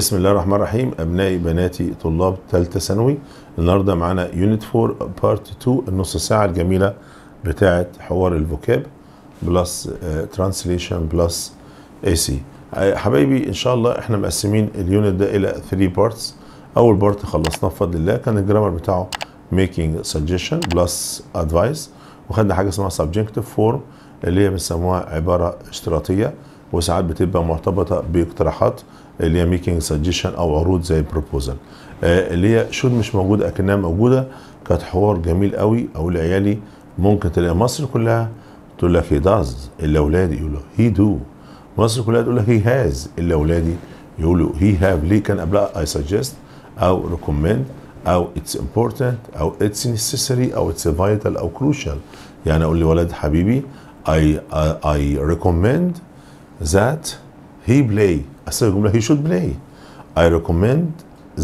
بسم الله الرحمن الرحيم ابنائي بناتي طلاب ثالثه ثانوي النهارده معانا يونت 4 بارت 2 النص ساعه الجميله بتاعه حوار الفوكاب بلس ترانسليشن بلس اي سي حبايبي ان شاء الله احنا مقسمين اليونت ده الى 3 بارتس اول بارت خلصناه بفضل الله كان الجرامر بتاعه ميكينج سجيشن بلس ادفايس وخدنا حاجه اسمها سبجكتيف فورم اللي هي بنسموها عباره اشتراطيه وساعات بتبقى مرتبطه باقتراحات اللي هي ميكينج سجيشن او عروض زي بروبوزل آه، اللي هي شود مش موجوده اكنها موجوده كانت حوار جميل قوي اقول لعيالي ممكن تلاقي مصر كلها تقول لك هي داز الا اولادي يقولوا هي دو مصر كلها تقول لك هي هاز الا اولادي يقولوا هي هاف ليه كان قبلها اي سجست او ريكومند او اتس امبورتنت او اتس نيسيسري او اتس فايتال او كروشال يعني اقول لولد حبيبي اي اي ريكومند ذات هي بلاي أساسا الجملة he should play I recommend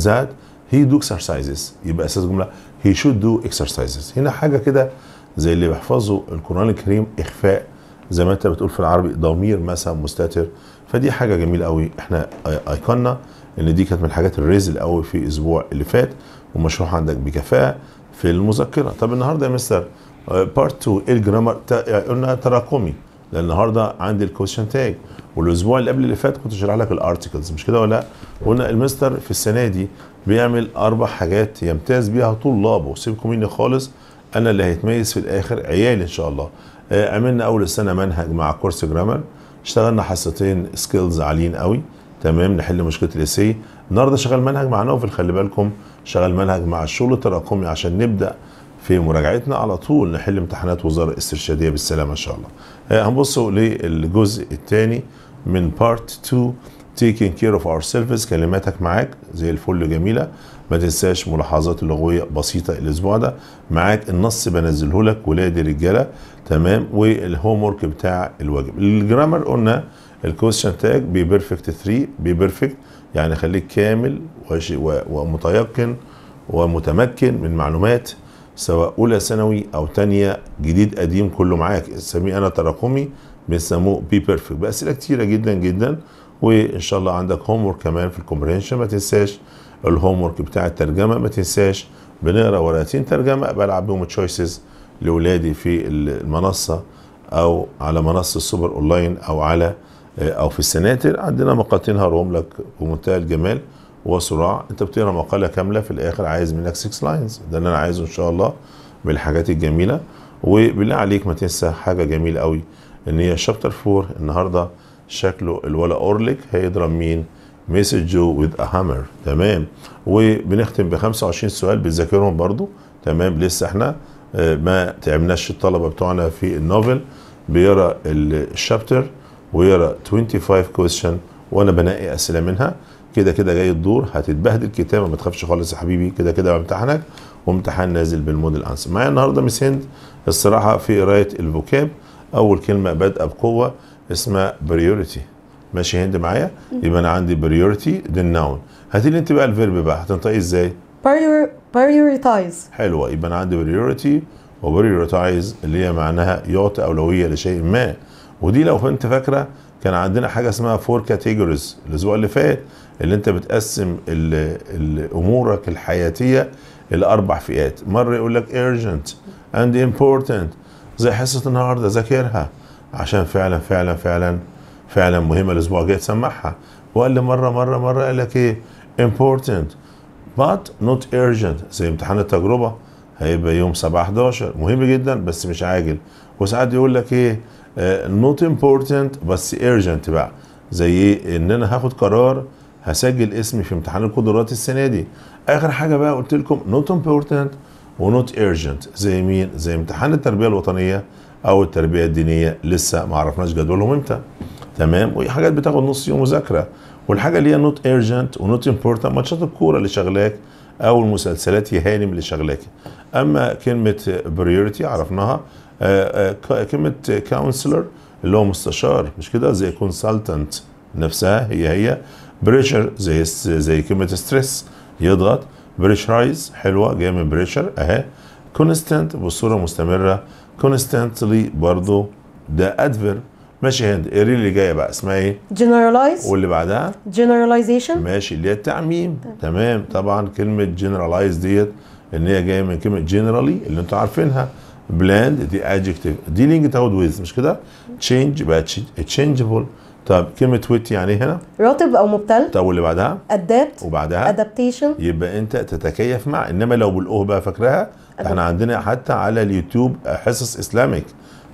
that he do exercises يبقى أساس الجملة he should do exercises هنا حاجة كده زي اللي بحفظه القرآن الكريم إخفاء زي ما أنت بتقول في العربي ضمير مثلا مستتر فدي حاجة جميلة قوي احنا أيقنا إن دي كانت من الحاجات الريز القوي في الأسبوع اللي فات ومشروح عندك بكفاءة في المذكرة طب النهاردة يا مستر بارت آه، 2 إيه الجرامر آه، قلنا تراكمي لان النهارده عندي الكويشن تاج والاسبوع اللي قبل اللي فات كنت شارح لك الارتكلز مش كده ولا لا قلنا المستر في السنه دي بيعمل اربع حاجات يمتاز بيها طلابه سيبكم مني خالص انا اللي هيتميز في الاخر عيالي ان شاء الله عملنا آه، اول السنه منهج مع كورس جرامر اشتغلنا حصتين سكيلز عاليين قوي تمام نحل مشكله الاسي النهارده شغال منهج مع نوفل خلي بالكم شغال منهج مع الشغل التراكمي عشان نبدا في مراجعتنا على طول نحل امتحانات وزاره الاسترشاديه بالسلامه ان شاء الله آه، هنبصوا للجزء الثاني من بارت 2 taking care of ourselves كلماتك معاك زي الفل جميله ما تنساش ملاحظات لغويه بسيطه الاسبوع ده معاك النص بنزله لك ولاد رجاله تمام والهوم ورك بتاع الواجب الجرامر قلنا الكويشن تاج بيرفكت 3 بيرفكت يعني خليك كامل ومتيقن ومتمكن من معلومات سواء اولى ثانوي او تانية جديد قديم كله معاك اسميه انا تراكمي بنسموه بي بيرفكت باسئله كتيره جدا جدا وان شاء الله عندك هوم كمان في الكومبرينشن ما تنساش الهوم بتاع الترجمه ما تنساش بنقرا ورقتين ترجمه بلعب بيهم تشويسز لاولادي في المنصه او على منصه السوبر اونلاين او على او في السناتر عندنا مقاطين هروم لك بمنتهى الجمال وصراع انت بتقرا مقاله كامله في الاخر عايز منك 6 لاينز ده اللي انا عايزه ان شاء الله من الحاجات الجميله وبالله عليك ما تنسى حاجه جميله قوي ان هي شابتر 4 النهارده شكله الولا اورليك هيضرب مين مسج جو وذ ا هامر تمام وبنختم ب 25 سؤال بتذاكرهم برضو تمام لسه احنا آه، ما تعبناش الطلبه بتوعنا في النوفل بيقرا الشابتر ويقرا 25 كويستشن وانا بنقي اسئله منها كده كده جاي الدور هتتبهدل كتابه ما تخافش خالص يا حبيبي كده كده بامتحنك وامتحان نازل بالموديل انسر معايا النهارده مس هند الصراحه في قرايه الفوكاب اول كلمه بادئه بقوه اسمها بريوريتي ماشي هند معايا يبقى انا عندي بريوريتي دي ناون هاتي لي انت بقى الفيرب بقى هتنطقيه ازاي بريوريتايز حلوه يبقى انا عندي بريوريتي وبريوريتايز اللي هي معناها يعطي اولويه لشيء ما ودي لو انت فاكره كان عندنا حاجه اسمها فور كاتيجوريز الاسبوع اللي فات اللي انت بتقسم امورك الحياتيه لاربع فئات مره يقول لك urgent and important زي حصه النهارده ذاكرها عشان فعلا فعلا فعلا فعلا مهمه الاسبوع الجاي تسمعها وقال لي مره مره مره قال لك ايه important but not urgent زي امتحان التجربه هيبقى يوم 7 11 مهم جدا بس مش عاجل وساعات يقول لك ايه آه، not important بس urgent بقى زي ايه ان انا هاخد قرار هسجل اسمي في امتحان القدرات السنه دي اخر حاجه بقى قلت لكم نوت امبورتنت ونوت ايرجنت زي مين زي امتحان التربيه الوطنيه او التربيه الدينيه لسه ما عرفناش جدولهم امتى تمام وحاجات بتاخد نص يوم مذاكره والحاجه اللي هي نوت ايرجنت ونوت امبورتنت ماتشات الكوره اللي شغلاك او المسلسلات يهانم اللي شغلاك اما كلمه بريورتي عرفناها آه، آه، كلمه كونسلر اللي هو مستشار مش كده زي كونسلتنت نفسها هي هي بريشر زي زي كلمه ستريس يضغط بريشرايز حلوه جايه من بريشر اهي كونستنت بصوره مستمره كونستنتلي برضو ده ادفيرب ماشي هند ايه اللي جايه بقى اسمها ايه؟ جنراليز واللي بعدها؟ جنراليزيشن ماشي اللي هي التعميم تمام طبعا كلمه جنراليز ديت ان هي جايه من كلمه جنرالي اللي انتم عارفينها بلاند دي ادجكتيف ديلينج تاود ويز مش كده؟ تشينج بقى تشينجبل طب كلمه ويت يعني هنا رطب او مبتل طب واللي بعدها ادابت وبعدها ادابتيشن يبقى انت تتكيف مع انما لو بالاو بقى فاكراها احنا عندنا حتى على اليوتيوب حصص اسلاميك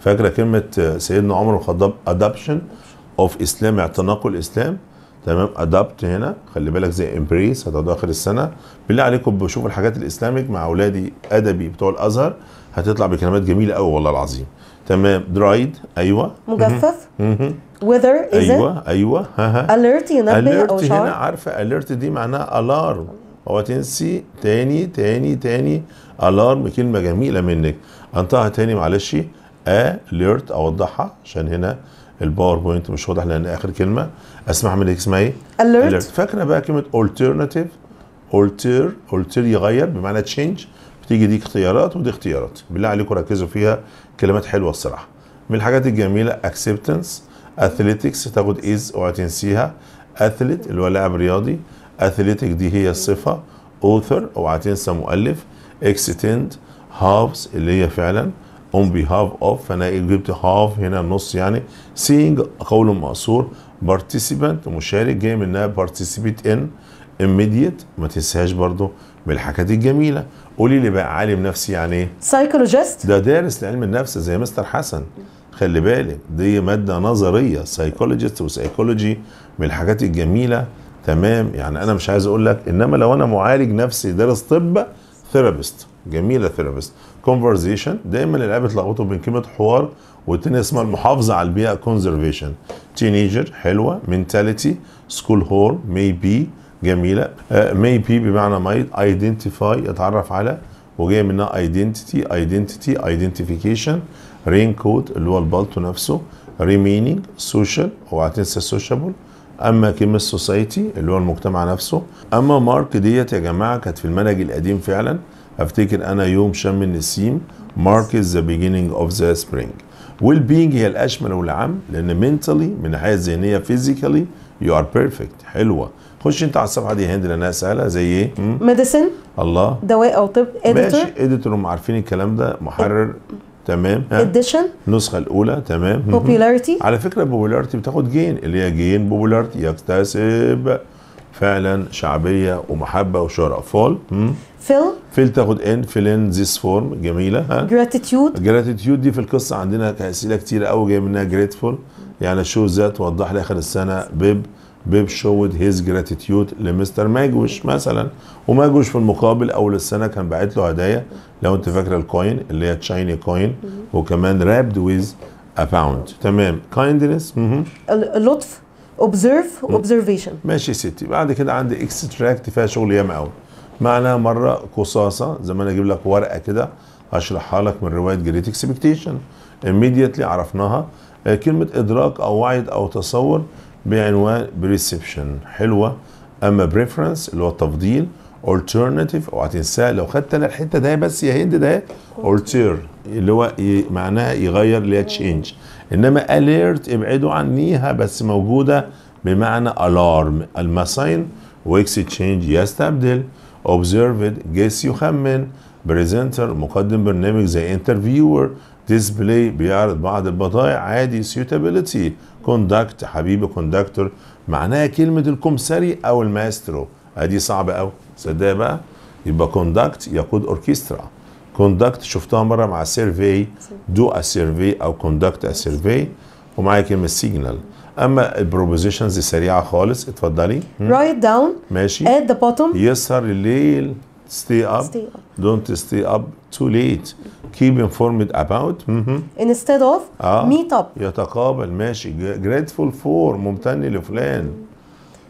فاكره كلمه آه، سيدنا عمر بن الخطاب ادابشن اوف اسلام اعتناق الاسلام تمام ادابت هنا خلي بالك زي امبريس هتقعدوا اخر السنه بالله عليكم بشوف الحاجات الاسلاميك مع اولادي ادبي بتوع الازهر هتطلع بكلمات جميله قوي والله العظيم تمام درايد ايوه مجفف وذر ايوه ايوه ها اليرت ينبه او شعر هنا عارفه اليرت دي معناها الارم هو تنسي تاني تاني تاني الارم كلمه جميله منك انطقها تاني معلش اليرت اوضحها عشان هنا الباوربوينت مش واضح لان اخر كلمه اسمع منك اسمها ايه؟ اليرت فاكره بقى كلمه اولترناتيف اولتر اولتر يغير بمعنى تشينج بتيجي دي اختيارات ودي اختيارات بالله عليكم ركزوا فيها كلمات حلوه الصراحه من الحاجات الجميله acceptance اثليتكس تاخد از اوعى تنسيها اثليت اللي هو لاعب رياضي اثليتك دي هي الصفه اوثر اوعى تنسى مؤلف اكستند هافز اللي هي فعلا اون هاف اوف فانا إيه، جبت هاف هنا النص يعني سينج قول مأثور بارتيسيبانت مشارك جاي منها بارتيسيبيت ان immediate ما تنساهاش برضو من الحاجات الجميله قولي لي بقى عالم نفسي يعني ايه سايكولوجيست ده دارس لعلم النفس زي مستر حسن خلي بالك دي مادة نظرية سايكولوجيست وسايكولوجي من الحاجات الجميلة تمام يعني انا مش عايز اقول لك انما لو انا معالج نفسي درس طب ثيرابيست جميله ثيرابيست كونفرزيشن دايما اللعيبة بتلخبطوا بين كلمه حوار والتانية اسمها المحافظه على البيئه كونزرفيشن تينيجر حلوه مينتاليتي سكول هور مي بي جميله مي آه، بي بمعنى مايت ايدنتيفاي اتعرف على وجايه منها ايدنتيتي ايدنتيتي ايدنتيفيكيشن رين كود اللي هو البالتو نفسه ريمينينج سوشيال اوعى تنسى السوشيبل اما كلمه سوسايتي اللي هو المجتمع نفسه اما مارك ديت يا جماعه كانت في المنهج القديم فعلا افتكر انا يوم شم النسيم مارك از ذا بيجينينج اوف ذا سبرينج ويل بينج هي الاشمل والعام لان منتلي من الناحيه الذهنيه فيزيكالي يو ار بيرفكت حلوه خش انت على الصفحه دي هند لانها سهله زي ايه؟ ميديسن الله دواء او طب اديتور ماشي اديتور هم عارفين الكلام ده محرر تمام اديشن النسخه الاولى تمام بوبولاريتي على فكره بوبولاريتي بتاخد جين اللي هي جين بوبولاريتي يكتسب فعلا شعبيه ومحبه وشهره فول فيل فيل تاخد ان فيل ان ذيس فورم جميله ها جراتيتيود جراتيتيود دي في القصه عندنا اسئله كتير قوي جايه منها جريتفول يعني شو ذات وضح لي اخر السنه بيب بيب شود هيز جراتيتيود لمستر ماجوش مثلا وماجوش في المقابل اول السنه كان باعت له هدايا لو انت فاكره الكوين اللي هي تشايني كوين وكمان رابد ويز اباوند تمام كايندنس لطف اوبزرف اوبزرفيشن ماشي ستي بعد كده عندي اكستراكت فيها شغل ياما قوي معناها مره قصاصه زي ما انا اجيب لك ورقه كده هشرحها لك من روايه جريت اكسبكتيشن immediately عرفناها آه، كلمه ادراك او وعي او تصور بعنوان بريسبشن حلوه اما بريفرنس اللي هو التفضيل alternative اوعى تنساه لو خدت انا الحته ده بس يا هند ده alter اللي هو معناها يغير اللي هي تشينج انما alert ابعدوا عنيها بس موجوده بمعنى alarm المساين ويكس تشينج يستبدل observed جيس يخمن بريزنتر مقدم برنامج زي انترفيور ديسبلاي بيعرض بعض البضائع عادي suitability كوندكت حبيبي كوندكتور معناها كلمه الكمساري او الماسترو ادي صعبه قوي صدق بقى يبقى كوندكت يقود اوركسترا كوندكت شفتها مره مع سيرفي دو ا سيرفي او كوندكت ا سيرفي ومعايا كلمه سيجنال اما البروبوزيشنز سريعة خالص اتفضلي رايت داون ماشي ات ذا بوتوم يسهر الليل stay up. Stay up. Don't stay up too late. Keep informed about. Mm -hmm. Instead of آه. meet up. يتقابل ماشي. Grateful for ممتن لفلان.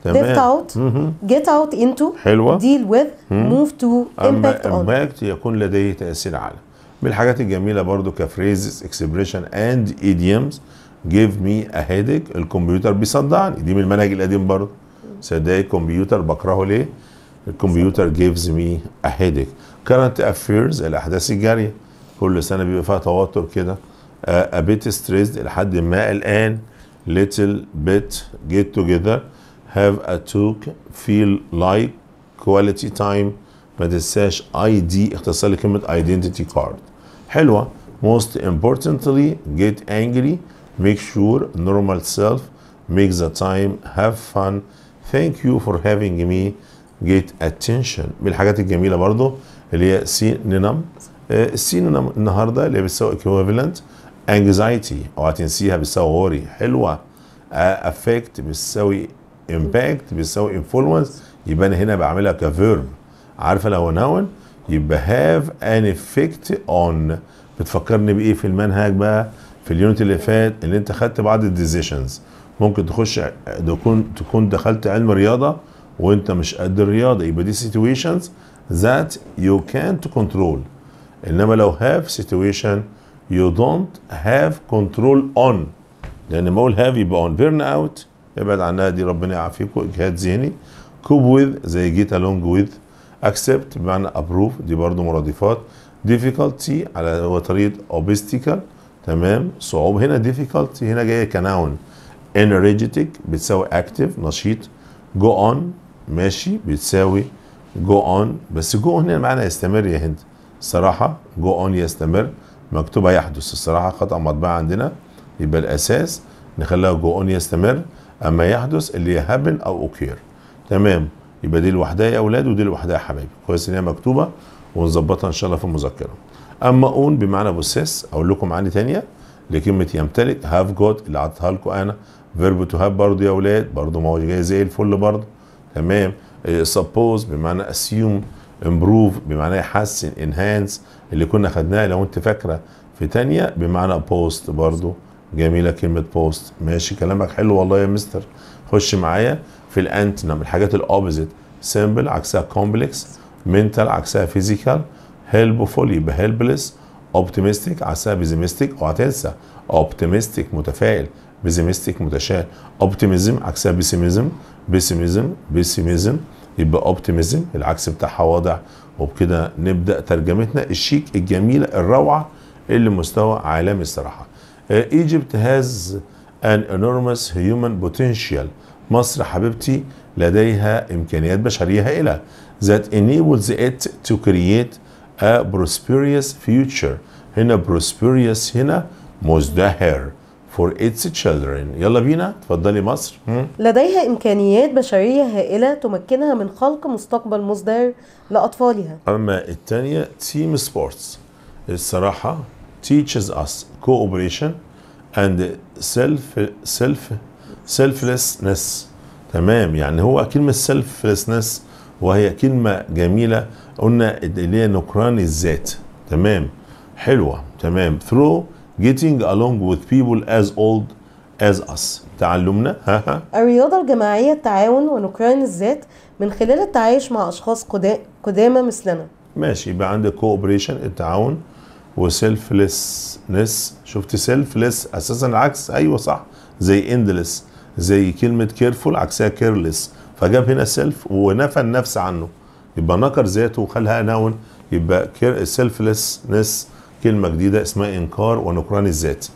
تمام. out. Mm -hmm. Get out into. حلوة. Deal with. Mm -hmm. Move to. Impact on. Impact يكون لديه تأثير على. من الحاجات الجميلة برضو كفريزز expression and idioms give me a headache الكمبيوتر بيصدعني دي من المنهج القديم برضو صدقني الكمبيوتر بكرهه ليه؟ الكمبيوتر جيفز مي ا هيديك كرنت افيرز الاحداث الجاريه كل سنه بيبقى فيها توتر كده ا بيت ستريسد لحد ما الان little bit get together have a talk feel like quality time ما تنساش اي دي اختصار لكلمه identity card حلوه most importantly get angry make sure normal self make the time have fun thank you for having me جيت اتنشن من الحاجات الجميله برضو اللي هي سي نينم السي النهارده اللي هي بتساوي equivalent انكزايتي اوعى تنسيها بتساوي worry حلوه افكت آه، بتساوي امباكت بتساوي انفلونس يبقى انا هنا بعملها كفيرب عارفه لو نون يبقى هاف ان افكت اون بتفكرني بايه في المنهج بقى في اليونت اللي فات اللي انت خدت بعض الديزيشنز ممكن تخش تكون تكون دخلت علم رياضه وانت مش قد الرياضه يبقى دي situations that you can't control انما لو have situation you don't have control on لان ما اقول have يبقى on burn out ابعد عنها دي ربنا يعافيكم اجهاد ذهني cope with زي جيت along with accept بمعنى approve دي برضو مرادفات difficulty على هو طريقه obstacle تمام صعوب هنا difficulty هنا جايه كناون energetic بتساوي active نشيط go on ماشي بتساوي جو اون بس جو اون هنا معنى يستمر يا هند صراحة جو اون يستمر مكتوبة يحدث الصراحة خطأ مطبعة عندنا يبقى الأساس نخليها جو اون يستمر أما يحدث اللي هابن أو أوكير تمام يبقى دي لوحدها يا أولاد ودي لوحدها يا حبايبي كويس إن هي مكتوبة ونظبطها إن شاء الله في المذكرة أما اون بمعنى بوسيس أقول لكم معاني تانية لكلمة يمتلك هاف جود اللي عطتها لكم أنا فيرب تو هاف برضه يا أولاد برضه ما هو جاي زي الفل برضه تمام سبوز إيه، بمعنى اسيوم امبروف بمعنى يحسن انهانس اللي كنا خدناها لو انت فاكره في تانية بمعنى بوست برضو جميله كلمه بوست ماشي كلامك حلو والله يا مستر خش معايا في الانتنم الحاجات الاوبزيت سيمبل عكسها كومبلكس منتال عكسها فيزيكال هيلبفول يبقى هيلبلس اوبتيمستيك عكسها بيزيمستيك اوعى تنسى اوبتيمستيك متفائل بيزيمستيك متشائم اوبتيميزم عكسها بيسيميزم بيسيميزم بيسيميزم يبقى اوبتيميزم العكس بتاعها واضح وبكده نبدا ترجمتنا الشيك الجميله الروعه اللي مستوى عالمي الصراحه ايجيبت هاز ان انورمس هيومن بوتنشال مصر حبيبتي لديها امكانيات بشريه هائله ذات انيبلز ات تو كرييت ا بروسبيريوس فيوتشر هنا بروسبيريوس هنا مزدهر for its children يلا بينا اتفضلي مصر لديها امكانيات بشريه هائله تمكنها من خلق مستقبل مزدهر لاطفالها اما الثانيه تيم سبورتس الصراحه teaches us cooperation and self self selflessness تمام يعني هو كلمه selflessness وهي كلمه جميله قلنا اللي هي نكران الذات تمام حلوه تمام through getting along with people as old as us تعلمنا الرياضة الجماعية التعاون ونكران الذات من خلال التعايش مع أشخاص قدامى مثلنا ماشي يبقى عندك cooperation التعاون وسيلفلسنس شفت سيلفلس اساسا العكس ايوه صح زي اندلس زي كلمه كيرفول عكسها كيرلس فجاب هنا سيلف ونفى النفس عنه يبقى نكر ذاته وخلها ناون يبقى سيلفلسنس كلمه جديده اسمها انكار ونكران الذات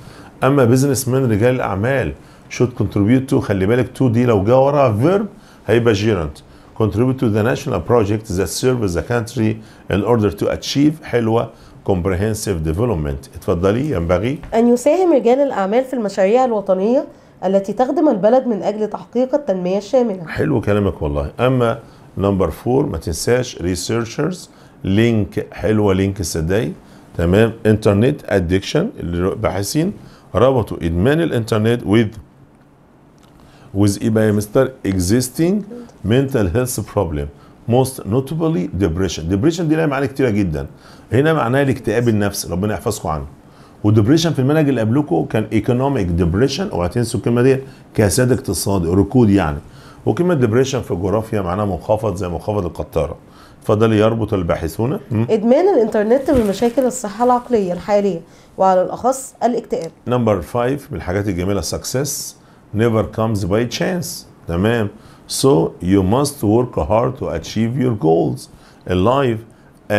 اما بزنس مان رجال الاعمال شود كونتريبيوت تو خلي بالك تو دي لو جه وراها فيرب هيبقى جيرنت كونتريبيوت تو ذا ناشونال بروجكت ذات سيرف ذا كانتري ان اوردر تو اتشيف حلوة comprehensive development اتفضلي ينبغي أن يساهم رجال الأعمال في المشاريع الوطنية التي تخدم البلد من أجل تحقيق التنمية الشاملة حلو كلامك والله أما نمبر فور ما تنساش ريسيرشرز لينك حلوة لينك السداي تمام انترنت ادكشن الباحثين ربطوا ادمان الانترنت with with ايه بقى يا مستر existing mental health problem most notably depression depression دي لها معاني كتيره جدا هنا معناها الاكتئاب النفسي ربنا يحفظكم عنه ودبريشن في المنهج اللي قبلكم كان ايكونوميك ديبريشن اوعى تنسوا الكلمه دي كساد اقتصادي ركود يعني وكلمه ديبريشن في الجغرافيا معناها منخفض زي منخفض القطاره فضل يربط الباحثون ادمان الانترنت بمشاكل الصحه العقليه الحاليه وعلى الاخص الاكتئاب نمبر 5 من الحاجات الجميله سكسس نيفر كمز باي تشانس تمام so you must work hard to achieve your goals in life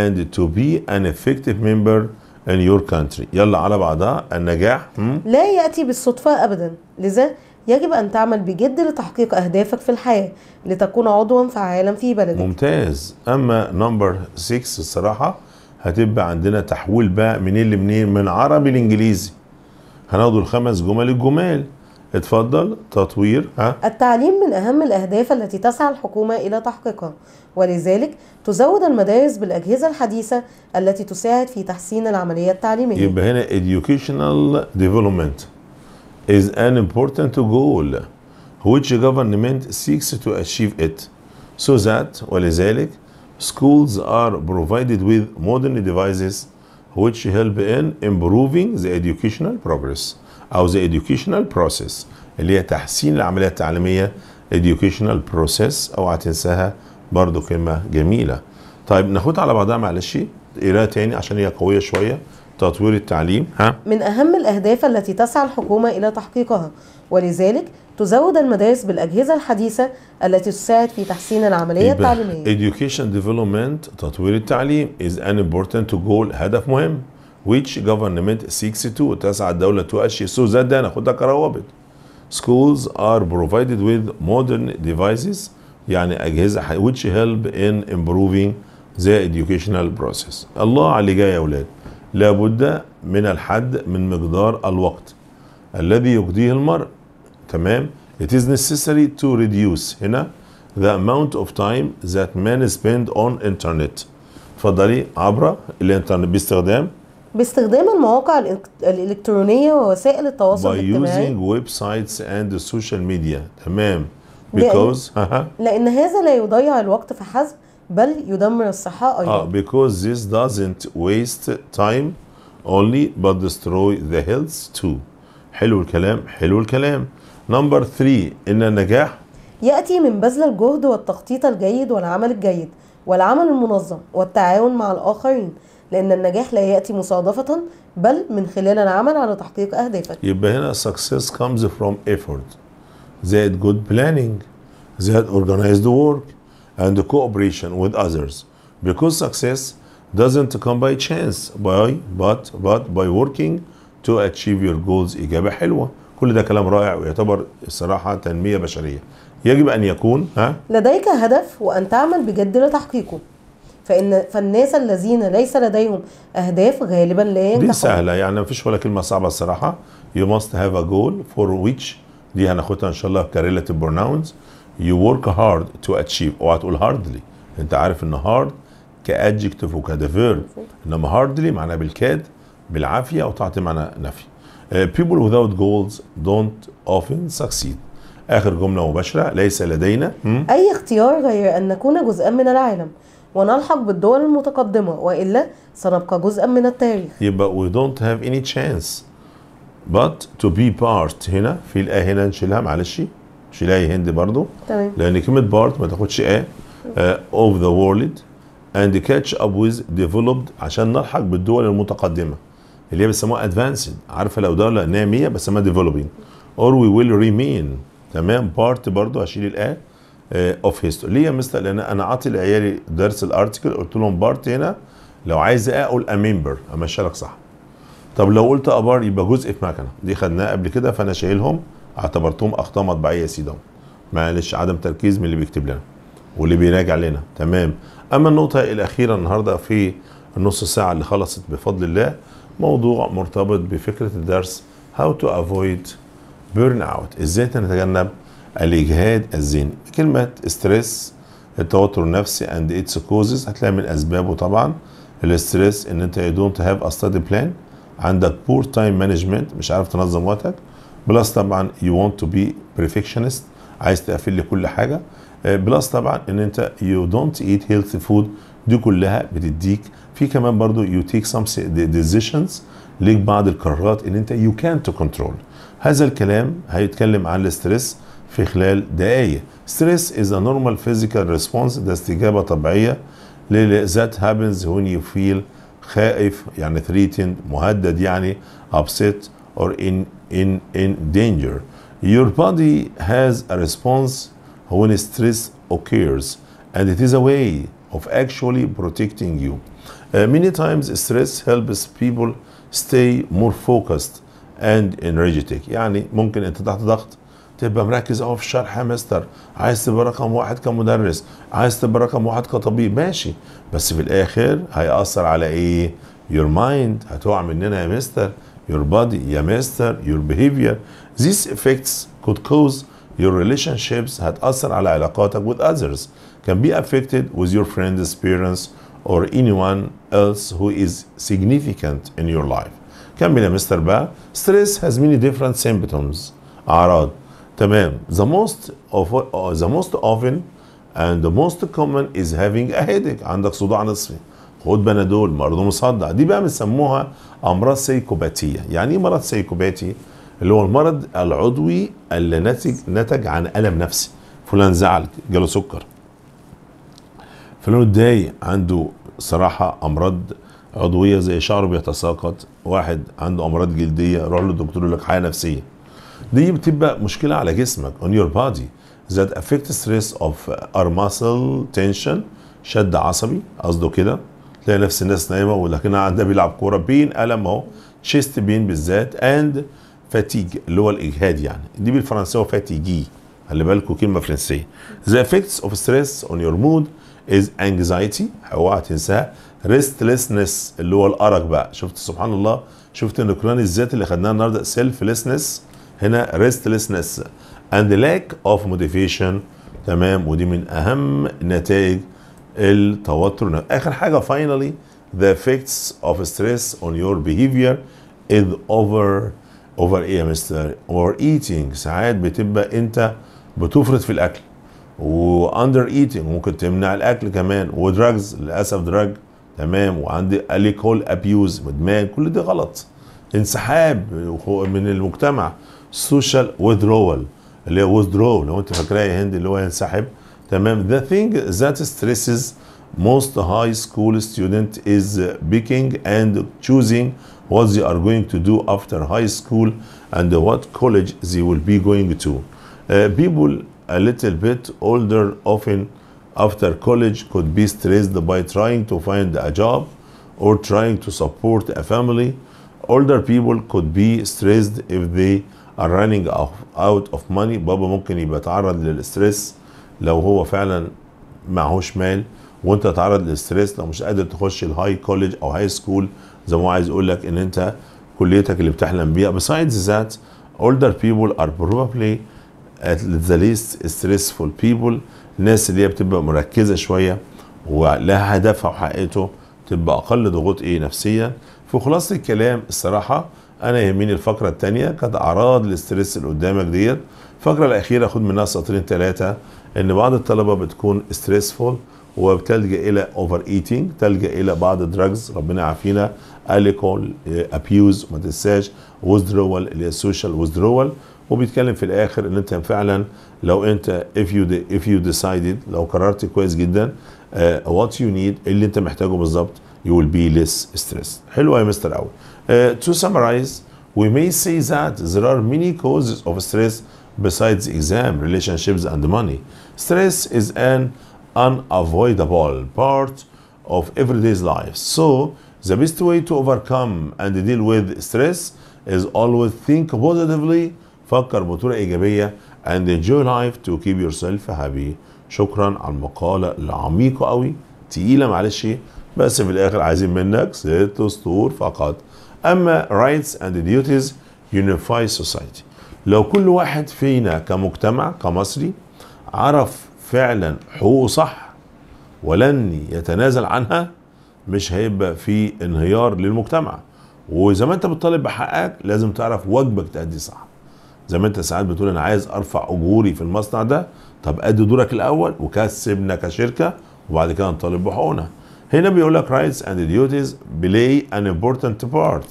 and to be an effective member in your country يلا على بعضها النجاح لا ياتي بالصدفه ابدا لذا يجب أن تعمل بجد لتحقيق أهدافك في الحياة لتكون عضوا فعالا في بلدك ممتاز أما نمبر 6 الصراحة هتبقى عندنا تحويل بقى منين لمنين من عربي لإنجليزي هناخدوا الخمس جمل الجمال اتفضل تطوير أه؟ التعليم من أهم الأهداف التي تسعى الحكومة إلى تحقيقها ولذلك تزود المدارس بالأجهزة الحديثة التي تساعد في تحسين العملية التعليمية يبقى هنا educational development is an important goal which government seeks to achieve it so that ولذلك schools are provided with modern devices which help in improving the educational progress أو the educational process اللي هي تحسين العملية التعليمية educational process أوعى تنساها برضو كلمة جميلة طيب ناخدها على بعضها معلش قراءة تاني عشان هي قوية شوية تطوير التعليم ها؟ من أهم الأهداف التي تسعى الحكومة إلى تحقيقها ولذلك تزود المدارس بالأجهزة الحديثة التي تساعد في تحسين العملية التعليمية Education Development تطوير التعليم is an important goal هدف مهم which government seeks to تسعى الدولة تؤشي so that ده ناخدها كروابط Schools are provided with modern devices يعني أجهزة which help in improving the educational process الله على اللي جاي يا أولاد لا بد من الحد من مقدار الوقت الذي يقضيه المرء تمام it is necessary to reduce هنا the amount of time that men spend on internet فضلي عبر الانترنت باستخدام باستخدام المواقع الالكترونيه ووسائل التواصل الاجتماعي by using websites and social media تمام because لأن هذا لا يضيع الوقت فحسب بل يدمر الصحة أيضا. آه, because this doesn't waste time only but destroy the health too. حلو الكلام حلو الكلام. نمبر 3 إن النجاح يأتي من بذل الجهد والتخطيط الجيد والعمل الجيد والعمل المنظم والتعاون مع الآخرين لأن النجاح لا يأتي مصادفة بل من خلال العمل على تحقيق أهدافك. يبقى هنا success comes from effort. زائد good planning زائد organized work and cooperation with others because success doesn't come by chance by but but by working to achieve your goals إجابة حلوة كل ده كلام رائع ويعتبر الصراحة تنمية بشرية يجب أن يكون ها لديك هدف وأن تعمل بجد لتحقيقه فإن فالناس الذين ليس لديهم أهداف غالبا لا ينجحون دي سهلة يعني مفيش ولا كلمة صعبة الصراحة you must have a goal for which دي هناخدها إن شاء الله في برناونز. يو ورك هارد تو اتشيف اوعى تقول هاردلي انت عارف ان هارد كادجكتيف فيرب انما هاردلي معناه بالكاد بالعافيه او تعطي معنى نفي uh, people without goals don't often succeed اخر جمله مباشره ليس لدينا hmm? اي اختيار غير ان نكون جزءا من العالم ونلحق بالدول المتقدمه والا سنبقى جزءا من التاريخ يبقى we don't have any chance but to be part هنا في الا هنا نشيلها معلش مش لاقي هند برضو تمام لان كلمه بارت ما تاخدش ايه اوف ذا وورلد اند كاتش اب ويز ديفلوبد عشان نلحق بالدول المتقدمه اللي هي بيسموها ادفانسد عارفه لو دوله ناميه بسموها ديفلوبينج اور وي ويل ريمين تمام بارت برضو هشيل الا اوف هيستوري ليه يا مستر لان انا عاطي لعيالي درس الارتكل قلت لهم بارت هنا لو عايز اقول ممبر امشي لك صح طب لو قلت ابار يبقى جزء في مكنه دي خدناها قبل كده فانا شايلهم اعتبرتهم اخطاء مطبعيه يا سيدي معلش عدم تركيز من اللي بيكتب لنا واللي بيراجع لنا تمام اما النقطه الاخيره النهارده في النص ساعه اللي خلصت بفضل الله موضوع مرتبط بفكره الدرس هاو تو افويد بيرن اوت ازاي تتجنب الاجهاد الذهني كلمه ستريس التوتر النفسي اند اتس كوزز هتلاقي من اسبابه طبعا الاستريس ان انت دونت هاف a عندك بور تايم مانجمنت مش عارف تنظم وقتك بلس طبعا يو ونت تو بي بريفكشنست عايز تقفل لي كل حاجه آه، بلس طبعا ان انت يو دونت ايت هيلثي فود دي كلها بتديك في كمان برضو يو تيك سم ديزيشنز ليك بعض القرارات ان انت يو كان تو كنترول هذا الكلام هيتكلم عن الاستريس في خلال دقايق ستريس از ا نورمال فيزيكال ريسبونس ده استجابه طبيعيه ذات هابنز وين يو فيل خائف يعني ثريتن مهدد يعني ابسيت or in, in, in danger. Your body has a response when stress occurs, and it is a way of actually protecting you. Uh, many times, stress helps people stay more focused and energetic. يعني ممكن أنت تحت ضغط تبقى مركز قوي في الشرح مستر عايز تبقى رقم واحد كمدرس عايز تبقى رقم واحد كطبيب ماشي بس في الاخر هيأثر على ايه؟ your mind هتقع مننا يا مستر your body, your master, your behavior. These effects could cause your relationships هتأثر على علاقاتك with others can be affected with your friends, parents or anyone else who is significant in your life كمل يا مستر بقى stress has many different symptoms أعراض تمام the most of uh, the most often and the most common is having a headache عندك صداع نصفي خد بنادول مرض مصدع دي بقى بنسموها امراض سيكوباتيه يعني ايه مرض سيكوباتي اللي هو المرض العضوي اللي نتج نتج عن الم نفسي فلان زعل جاله سكر فلان اتضايق عنده صراحه امراض عضويه زي شعره بيتساقط واحد عنده امراض جلديه روح للدكتور يقول لك حاجه نفسيه دي بتبقى مشكله على جسمك on your body that affect stress of uh, our muscle tension شد عصبي قصده كده تلاقي نفس الناس نايمه ولكن عندها بيلعب كوره بين الم اهو تشيست بين بالذات اند فاتيج اللي هو الاجهاد يعني دي بالفرنساوي فاتيجي خلي بالكوا كلمه فرنسيه ذا effects اوف ستريس اون يور مود از anxiety اوعى تنساها ريستلسنس اللي هو الارق بقى شفت سبحان الله شفت ان القران الذات اللي خدناها النهارده سيلفلسنس هنا ريستلسنس اند لاك اوف موتيفيشن تمام ودي من اهم نتائج التوتر اخر حاجه finally the effects of stress on your behavior is over over ايه يا مستر or eating ساعات بتبقى انت بتفرط في الاكل واندر ايتنج ممكن تمنع الاكل كمان ودراجز للاسف دراج تمام وعندي alcohol abuse مدمان كل ده غلط انسحاب من المجتمع سوشيال withdrawal اللي هي withdrawal لو انت فاكرها يا هند اللي هو ينسحب تمام the thing that stresses most high school student is uh, picking and choosing what they are going to do after high school and what college they will be going to. Uh, people a little bit older often after college could be stressed by trying to find a job or trying to support a family. Older people could be stressed if they are running out of money. بابا ممكن يبقى يتعرض للستريس لو هو فعلا معهوش مال وانت تعرض للستريس لو مش قادر تخش الهاي كوليج او هاي سكول زي ما هو عايز يقول لك ان انت كليتك اللي بتحلم بيها besides that older people are probably at the least stressful people الناس اللي هي بتبقى مركزه شويه ولها هدفها وحقيقته تبقى اقل ضغوط ايه نفسيا فخلاصه الكلام الصراحه انا يهمني الفقره الثانيه كانت اعراض الاستريس اللي قدامك ديت الفقره الاخيره خد منها سطرين ثلاثه ان بعض الطلبه بتكون ستريسفول وبتلجا الى اوفر ايتينج تلجا الى بعض الدراجز ربنا يعافينا الكول ابيوز ما تنساش وذرول اللي هي السوشيال وذرول وبيتكلم في الاخر ان انت فعلا لو انت اف يو اف يو ديسايدد لو قررت كويس جدا وات يو نيد اللي انت محتاجه بالظبط يو ويل بي ليس ستريس حلو يا مستر اول تو سمرايز وي مي سي ذات ذير ار ميني كوزز اوف ستريس besides exam, relationships, and money. Stress is an unavoidable part of everyday's life. So, the best way to overcome and deal with stress is always think positively, فكر بطريقة إيجابية and enjoy life to keep yourself happy. شكرا على المقالة العميقة قوي تقيلة معلش بس في الآخر عايزين منك ست سطور فقط. أما rights and duties unify society. لو كل واحد فينا كمجتمع كمصري عرف فعلا حقوقه صح ولن يتنازل عنها مش هيبقى في انهيار للمجتمع وزي ما انت بتطالب بحقك لازم تعرف واجبك تأدي صح زي ما انت ساعات بتقول انا عايز ارفع اجوري في المصنع ده طب ادي دورك الاول وكسبنا كشركه وبعد كده نطالب بحقوقنا هنا بيقول لك rights and duties play an important part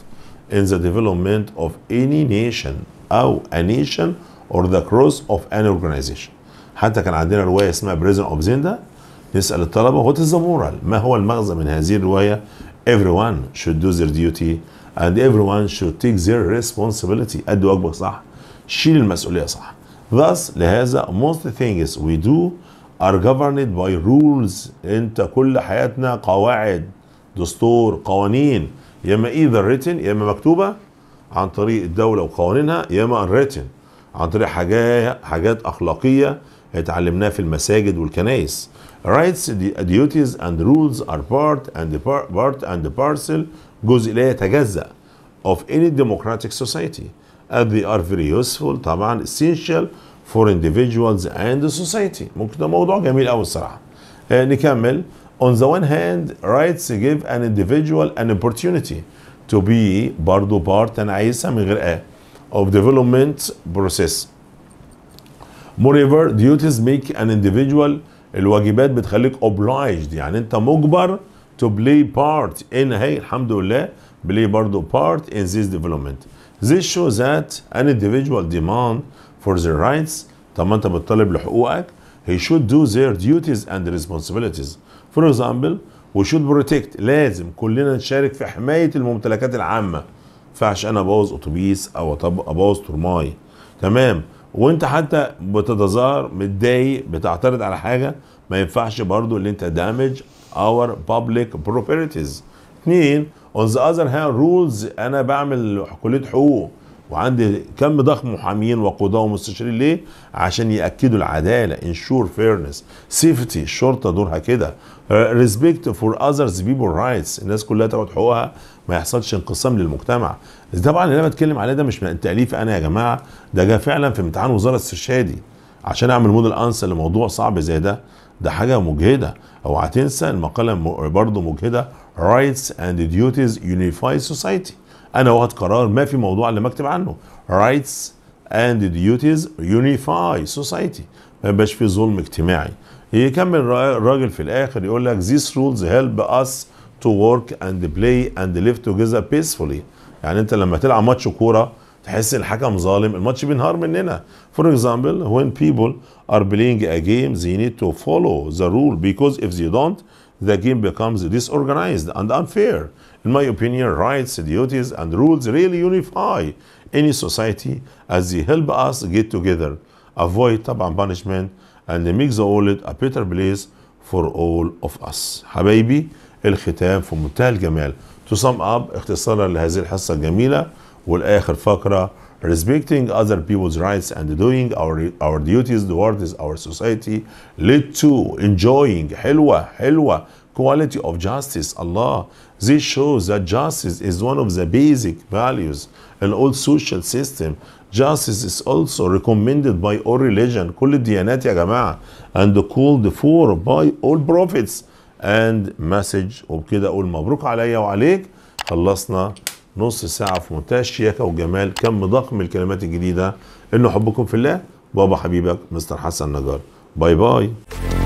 in the development of any nation أو a nation or the cross of any organization حتى كان عندنا رواية اسمها بريزن اوف زيندا نسأل الطلبة what is the moral ما هو المغزى من هذه الرواية everyone should do their duty and everyone should take their responsibility أدي واجبك صح شيل المسؤولية صح thus لهذا most things we do are governed by rules انت كل حياتنا قواعد دستور قوانين يا اما either written يا اما مكتوبه عن طريق الدوله وقوانينها يا اما انريتن عن طريق حاجات حاجات اخلاقيه اتعلمناها في المساجد والكنائس rights duties and rules are part and part and parcel جزء لا يتجزأ of any democratic society and they are very useful طبعا essential for individuals and society ممكن ده موضوع جميل قوي الصراحه نكمل on the one hand rights give an individual an opportunity to be برضو part انا عايزها من غير اه of development process moreover duties make an individual الواجبات بتخليك obliged يعني انت مجبر to play part in هي الحمد لله play برضو part in this development this shows that an individual demand for their rights طب ما انت بتطالب لحقوقك he should do their duties and responsibilities for example وشود بروتكت لازم كلنا نشارك في حمايه الممتلكات العامه ينفعش انا ابوظ اتوبيس او ابوظ ترماي تمام وانت حتى بتتظاهر متضايق بتعترض على حاجه ما ينفعش برضو اللي انت دامج اور بابليك بروبرتيز اثنين اون ذا اذر هاند رولز انا بعمل كليه حقوق وعندي كم ضخم محامين وقضاه ومستشارين ليه؟ عشان ياكدوا العداله انشور فيرنس سيفتي الشرطه دورها كده ريسبكت فور اذرز بيبول رايتس الناس كلها تاخد حقوقها ما يحصلش انقسام للمجتمع طبعا اللي انا بتكلم عليه ده مش من تاليف انا يا جماعه ده جه فعلا في امتحان وزاره استشهادي عشان اعمل موديل انسر لموضوع صعب زي ده ده حاجه مجهده اوعى تنسى المقاله برضه مجهده رايتس اند ديوتيز يونيفاي سوسايتي انا واخد قرار ما في موضوع اللي مكتب عنه rights and duties unify society ما يبقاش في ظلم اجتماعي يكمل الراجل في الاخر يقول لك these rules help us to work and play and live together peacefully يعني انت لما تلعب ماتش كوره تحس الحكم ظالم الماتش بينهار مننا for example when people are playing a game they need to follow the rule because if they don't the game becomes disorganized and unfair In my opinion, rights, duties, and rules really unify any society as they help us get together, avoid and punishment, and make the world a better place for all of us. Habibi, الختام في منتهى الجمال. To sum up اختصارا لهذه الحصة الجميلة والآخر فقرة respecting other people's rights and doing our our duties towards our society lead to enjoying حلوة حلوة quality of justice. Allah, this shows that justice is one of the basic values in all social system. Justice is also recommended by all religion, كل الديانات يا جماعة, and called for by all prophets and message. وبكده أقول مبروك عليا وعليك. خلصنا نص ساعة في منتهى الشياكة وجمال كم ضخم الكلمات الجديدة إنه حبكم في الله بابا حبيبك مستر حسن نجار باي باي